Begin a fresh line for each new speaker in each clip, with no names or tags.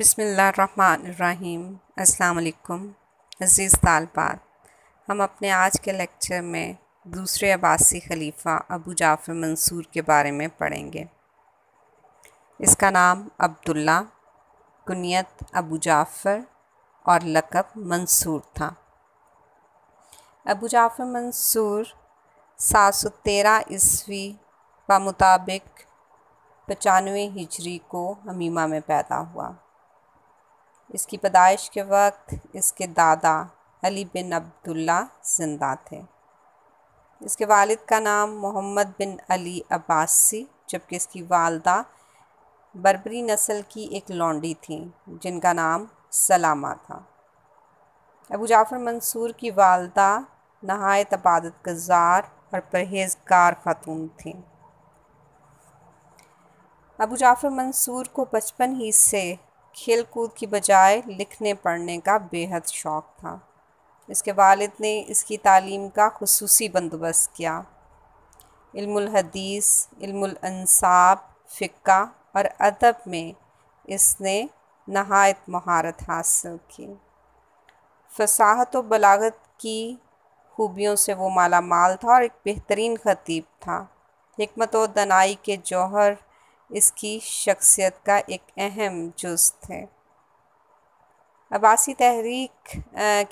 बिसमीम् अज़ीज़ तालबात हम अपने आज के लेक्चर में दूसरे अब्बासी खलीफ़ा अबू जाफ़र मंसूर के बारे में पढ़ेंगे इसका नाम अब्दुल्ला कुनियत अबू जाफ़र और लकब मंसूर था अबू जाफ़र मंसूर सात सौ तेरह ईस्वी व मुताबिक पचानवे हिजरी को हमीमा में पैदा हुआ इसकी पैदाइश के वक्त इसके दादा अली बिन अब्दुल्ला जिंदा थे इसके वालिद का नाम मोहम्मद बिन अली अब्बासी जबकि इसकी वालदा बर्बरी नस्ल की एक लॉन्डी थी जिनका नाम सलामा था अबू जाफ़र मंसूर की वालदा नहायत आबादत गज़ार और परहेजगार खातून थी अबू जाफ़र मंसूर को बचपन ही से खेल कूद की बजाय लिखने पढ़ने का बेहद शौक़ था इसके वालिद ने इसकी तालीम का खसूस बंदोबस्त किया इल्मुलहदीस इल्मुलसाब फ़िक्का और अदब में इसने नहायत महारत हासिल की फसाहत व बलागत की खूबियों से वो मालामाल था और एक बेहतरीन खतीब था हमत व दनाई के जौहर इसकी शख्सियत का एक अहम जुज थे अबासी तहरीक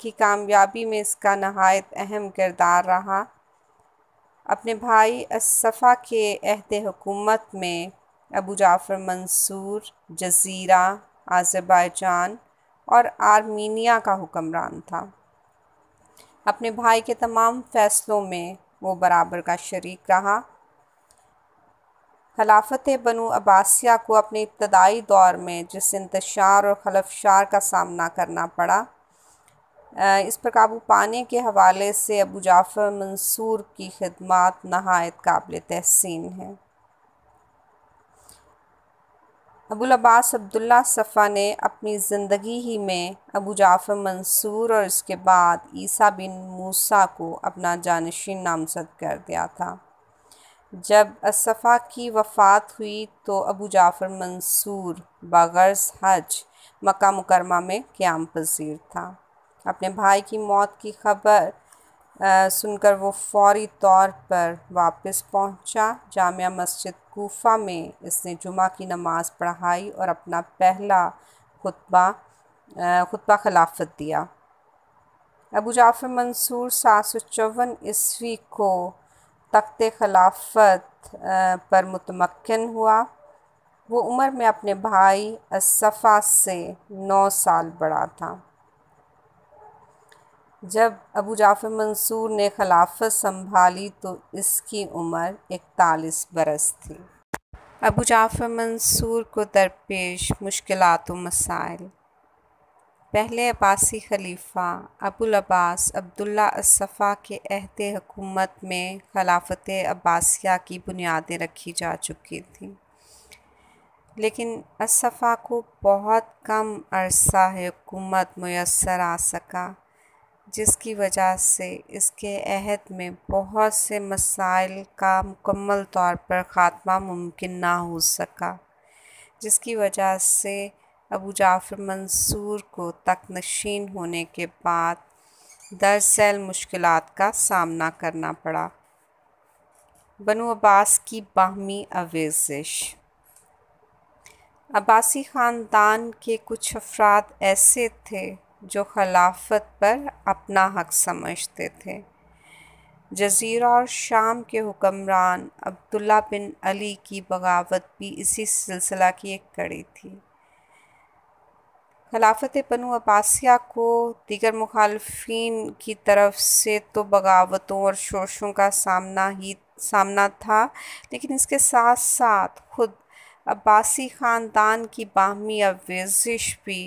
की कामयाबी में इसका नहायत अहम किरदार रहा अपने भाई असफ़ा के अहद हुकूमत में Abu Jafar Mansur Jazira Azerbaijan और आर्मीनिया का हुक्मरान था अपने भाई के तमाम फ़ैसलों में वो बराबर का शरीक रहा खिलाफत बनु अब्बासिया को अपने इब्तदाई दौर में जिस इंतशार और खलफशार का सामना करना पड़ा इस पर काबू पाने के हवाले से अबू जाफ़र मंसूर की खदमात नहायत काबिल तहसीन है अबुल अब्बास अब्दुल्ला सफ़ा ने अपनी ज़िंदगी ही में अबू जाफ़र मंसूर और इसके बाद ईसा बिन मूसा को अपना जानशीन नामजद कर दिया था जब असफ़ा की वफ़ात हुई तो अबू जाफ़र मंसूर बगर्ज़ हज मक्का मुकरमा में क़्याम पजीर था अपने भाई की मौत की खबर सुनकर वो फौरी तौर पर वापस पहुंचा जामिया मस्जिद कोफा में इसने जुमा की नमाज़ पढ़ाई और अपना पहला खुतबा खुतबा खिलाफत दिया अबू जाफ़र मंसूर सात सौ चौवन ईस्वी को तख्त खिलाफत पर मुतमक्न हुआ वो उम्र में अपने भाई असफ़ा से नौ साल बड़ा था जब अबू जाफ़र मंसूर ने खिलाफत संभाली तो इसकी उम्र इकतालीस बरस थी अबू जाफ़र मंसूर को दरपेश मुश्किल व मसाइल पहले अब्बासी खलीफा अबुल अब्बास अब्दुल्ला असफ़ा के अहद हुकूमत में खलाफत अब्बासिया की बुनियादें रखी जा चुकी थी लेकिन असफ़ा को बहुत कम अरसा हुकूमत मैसर आ सका जिसकी वजह से इसके अहद में बहुत से मसाइल का मुकम्मल तौर पर ख़ात्मा मुमकिन ना हो सका जिसकी वजह से अबू जाफ़र मंसूर को तकनशीन नशीन होने के बाद दरअसल मुश्किल का सामना करना पड़ा बनु अब्बास की बाहमी आवेजिश अब्बासी ख़ानदान के कुछ अफराद ऐसे थे जो खिलाफत पर अपना हक समझते थे जजीरा और शाम के हुक्मरान अब्दुल्ला बिन अली की बगावत भी इसी सिलसिला की एक कड़ी थी खिलाफत बनु अबासिया को दीगर मुखालफन की तरफ से तो बगावतों और शोशों का सामना ही सामना था लेकिन इसके साथ साथ खुद अब्बासी ख़ानदान की बाहमी अवेजिश भी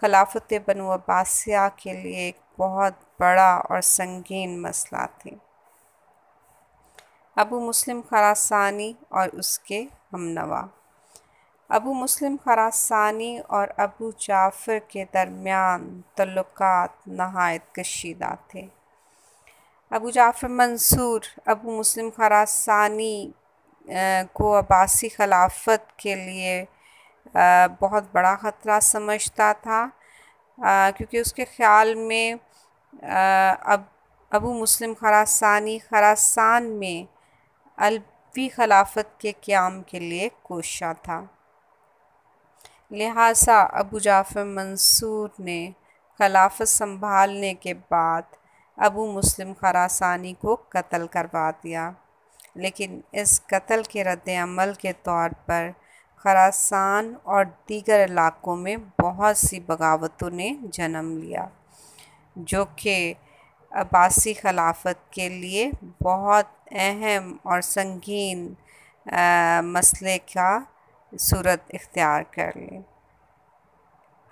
खिलाफत बनु अबासिया के लिए एक बहुत बड़ा और संगीन मसला थी अबू मुस्लिम खरासानी और उसके हमनवा अबू मुस्लिम खरासानी और अबू जाफ़र के दरमियान तल्लक नहायत कशीदा थे अबू जाफ़र मंसूर अबू मुस्लिम खरासानी को अबासी खिलाफत के लिए बहुत बड़ा ख़तरा समझता था क्योंकि उसके ख़्याल में अब अबू मुस्लिम खरासानी खरासान में अलवी खिलाफत के क्याम के लिए कोशा था लिहाजा अबू जाफ़र मंसूर ने खिलाफत संभालने के बाद अबू मुस्लिम खरासानी को कत्ल करवा दिया लेकिन इस कत्ल के रद्दमल अमल के तौर पर खरासान और दीगर इलाकों में बहुत सी बगावतों ने जन्म लिया जो कि अबासी खिलाफत के लिए बहुत अहम और संगीन आ, मसले का सूरत इख्तियार कर ली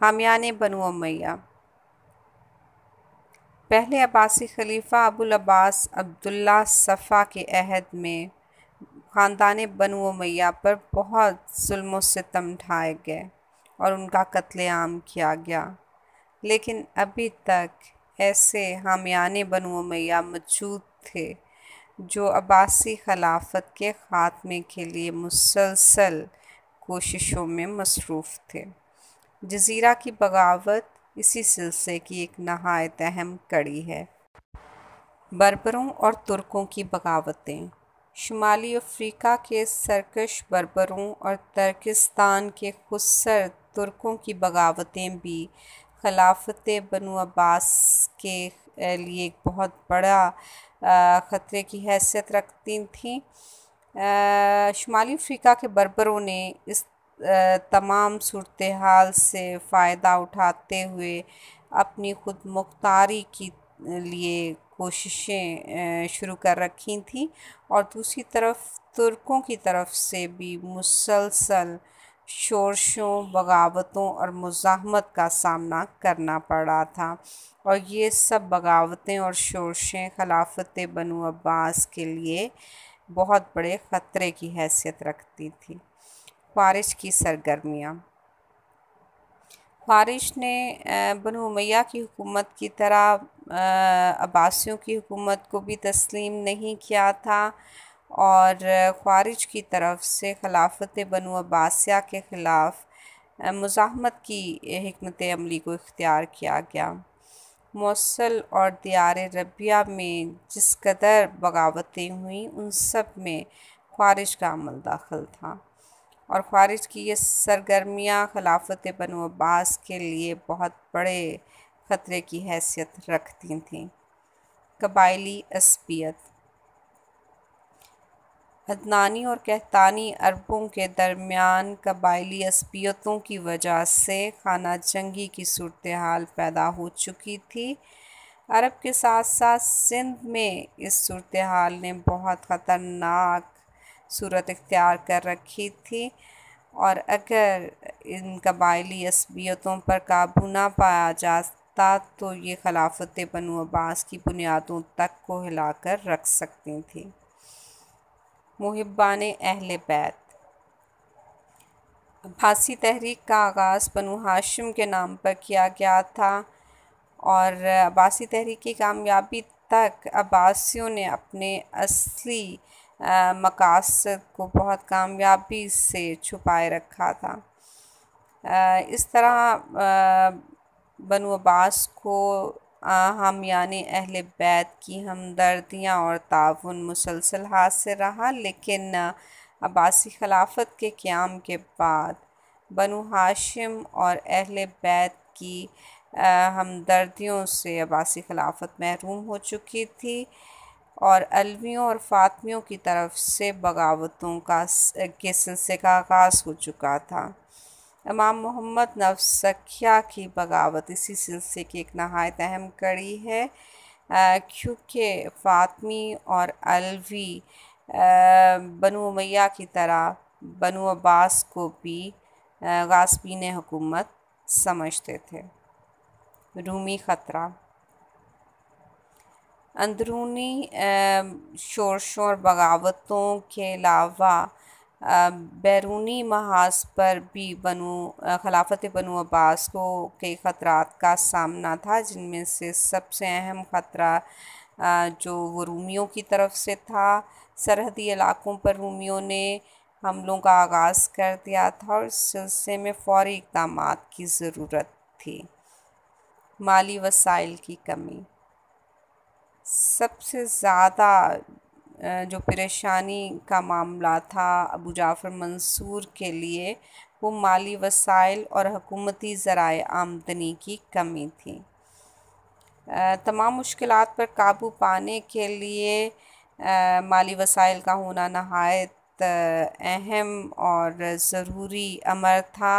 हामिया ने बनु अमैया पहले अब्बासी खलीफा अबुल अब्बास अब्दुल्ला सफ़ा के अहद में ख़ानदान बनु अमैया पर बहुत जुल्म सितम ढाए गए और उनका कत्लेआम किया गया लेकिन अभी तक ऐसे हामियान बनु मैया मौजूद थे जो अब्बासी खिलाफत के ख़ात्मे के लिए मुसलसल कोशिशों में मसरूफ़ थे जजीरा की बगावत इसी सिलसिले की एक नहायत अहम कड़ी है बर्बरों और तुर्कों की बगावतें शुमाली अफ्रीका के सरकश बर्बरों और तर्किस्तान के खुसर तुर्कों की बगावतें भी खिलाफत बनु अब्बास के लिए एक बहुत बड़ा ख़तरे की हैसियत रखती थीं शुमाली अफ्रीका के बर्बरों ने इस तमाम सूरत हाल से फ़ायदा उठाते हुए अपनी खुद मुख्तारी की लिए कोशिशें शुरू कर रखी थी और दूसरी तरफ तुर्कों की तरफ से भी मुसलसल शोरशों बगावतों और मुजाहमत का सामना करना पड़ा था और ये सब बगावतें और शोरशें खिलाफत बनू अब्बास के लिए बहुत बड़े ख़तरे की हैसियत रखती थी ख़ारिज की सरगर्मियाँ ख़ारिज ने बनु उमैया की हुकूमत की तरह अब्बासियों की हुकूमत को भी तस्लीम नहीं किया था और ख्वारिज की तरफ से खिलाफत बनु अब्बासिया के ख़िलाफ़ मुजामत की हमत अमली को इख्तियार किया गया मौसल और दियार रबिया में जिस कदर बगावतें हुई उन सब में ख्वारिश का अमल दाखिल था और ख्वारिश की ये सरगर्मियाँ खिलाफत बन अब्बास के लिए बहुत बड़े ख़तरे की हैसियत रखती थीं कबायली असबियत हदनानी और कहतानी अरबों के दरमियान कबायली असबियतों की वजह से खाना जंगी की सूरत हाल पैदा हो चुकी थी अरब के साथ साथ सिंध में इस सूरत हाल ने बहुत ख़तरनाक सूरत इख्तियार कर रखी थी और अगर इन कबायली असबियतों पर काबू ना पाया जाता तो ये खिलाफत बनु अब्बास की बुनियादों तक को हिलाकर रख सकती थी मुहिबान अहल बैत भासी तहरीक का आगाज़ बनु हाशिम के नाम पर किया गया था और अब्बासी तहरीक की कामयाबी तक अब्बासियों ने अपने असली मकासद को बहुत कामयाबी से छुपाए रखा था आ, इस तरह बनु अब्बास को हम यानी अहल बैत की हमदर्दियाँ और ताउन मुसलसल हाथ से रहा लेकिन अबासी खिलाफत के क़्याम के बाद बनु हाशिम और अहल बैत की हमदर्दियों से अबासी खिलाफत महरूम हो चुकी थी और अलवियों और फ़ातमियों की तरफ से बगावतों का के सिलसिले का आगाज़ हो चुका था इमाम मोहम्मद नवसख्या की बगावत इसी सिलसिले की एक नहायत अहम कड़ी है क्योंकि फ़ातमी और अलवी बनु मैया की तरह बनु अब्बास को भी गासबीन हुकूमत समझते थे रूमी ख़तरा अंदरूनी शोरशों और बगावतों के अलावा बैरूनी महाज पर भी बनु खिलाफत बनो अब्बास को के ख़तरात का सामना था जिनमें से सबसे अहम ख़तरा जो वो रूमियों की तरफ से था सरहदी इलाकों पर रूमियों ने हमलों का आगाज़ कर दिया था और इस सिलसिले में फौरी इकदाम की ज़रूरत थी माली वसाइल की कमी सबसे ज़्यादा जो परेशानी का मामला था अबू जाफ़र मंसूर के लिए वो माली वसाइल और हकूमती ज़रा आमदनी की कमी थी तमाम मुश्किल पर काबू पाने के लिए माली वसाइल का होना नहायत अहम और ज़रूरी अमर था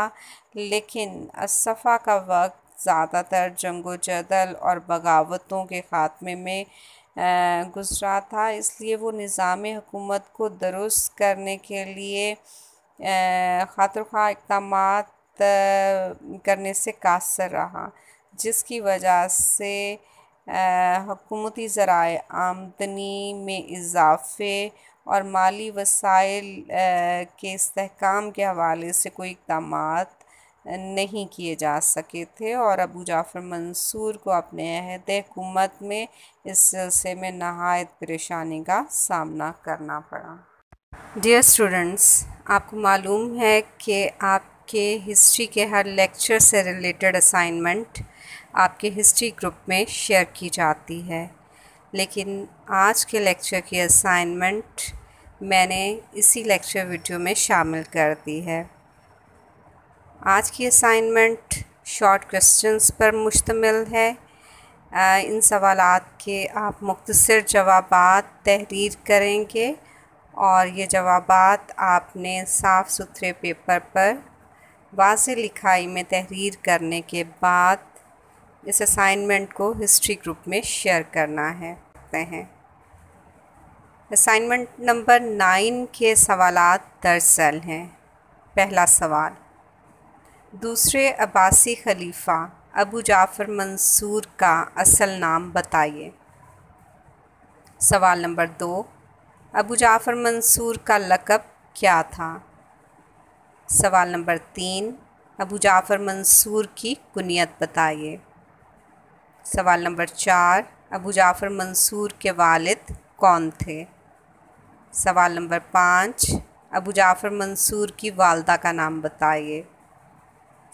लेकिन असफ़ा का वक्त ज़्यादातर जंगो जदल और बगावतों के ख़ात्मे में गुजरा था इसलिए वो निज़ाम हुकूमत को दुरुस्त करने के लिए खातर खा इकदाम करने से कासर रहा जिसकी वजह से हकूमती ज़रा आमदनी में इजाफे और माली वसाइल के इसकाम के हवाले से कोई इकदाम नहीं किए जा सके थे और अबू जाफ़र मंसूर को अपने अहद हुकूमत में इस सिलसिले में नहायत परेशानी का सामना करना पड़ा डियर स्टूडेंट्स आपको मालूम है कि आपके हिस्ट्री के हर लेक्चर से रिलेटेड असाइनमेंट आपके हिस्ट्री ग्रुप में शेयर की जाती है लेकिन आज के लेक्चर की असाइनमेंट मैंने इसी लेक्चर वीडियो में शामिल कर दी है आज की असाइनमेंट शॉर्ट क्वेश्चंस पर मुश्तमिल है आ, इन सवाल के आप मुख्तर जवाब तहरीर करेंगे और ये जवाब आपने साफ़ सुथरे पेपर पर वाज लिखाई में तहरीर करने के बाद इस असाइनमेंट को हिस्ट्री ग्रुप में शेयर करना है हैं असाइनमेंट नंबर नाइन के सवाल दरअसल हैं पहला सवाल दूसरे अब्बासी खलीफा अबू जाफ़र मंसूर का असल नाम बताइए सवाल नंबर दो अबू जाफ़र मंसूर का लकब क्या था सवाल नंबर तीन अबू जाफ़र मंसूर की कुनियत बताइए सवाल नंबर चार अबू जाफ़र मंसूर के वालिद कौन थे सवाल नंबर पाँच अबू जाफ़र मंसूर की वालदा का नाम बताइए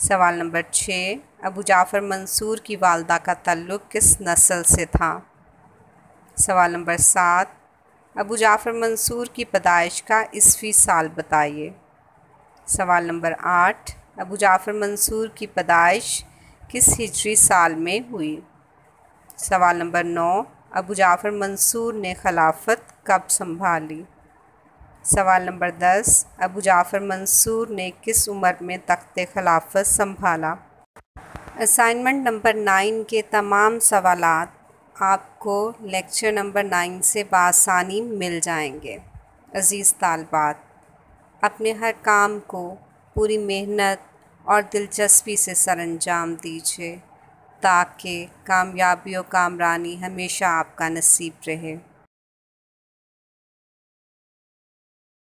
सवाल नंबर छः अबू जाफ़र मंसूर की वालदा का ताल्लुक़ किस नस्ल से था सवाल नंबर सात अबू जाफ़र मंसूर की पैदाइश का इसवी साल बताइए सवाल नंबर आठ अबू जाफ़र मंसूर की पैदाइश किस हिजरी साल में हुई सवाल नंबर नौ अबू जाफ़र मंसूर ने खिलाफत कब संभाली सवाल नंबर दस अबू जाफ़र मंसूर ने किस उम्र में तख्त खिलाफत संभाला असाइनमेंट नंबर नाइन के तमाम सवाल आपको लेक्चर नंबर नाइन से बासानी मिल जाएंगे अज़ीज़ तालबात अपने हर काम को पूरी मेहनत और दिलचस्पी से सरंजाम दीजिए ताकि कामयाबी और कामरानी हमेशा आपका नसीब रहे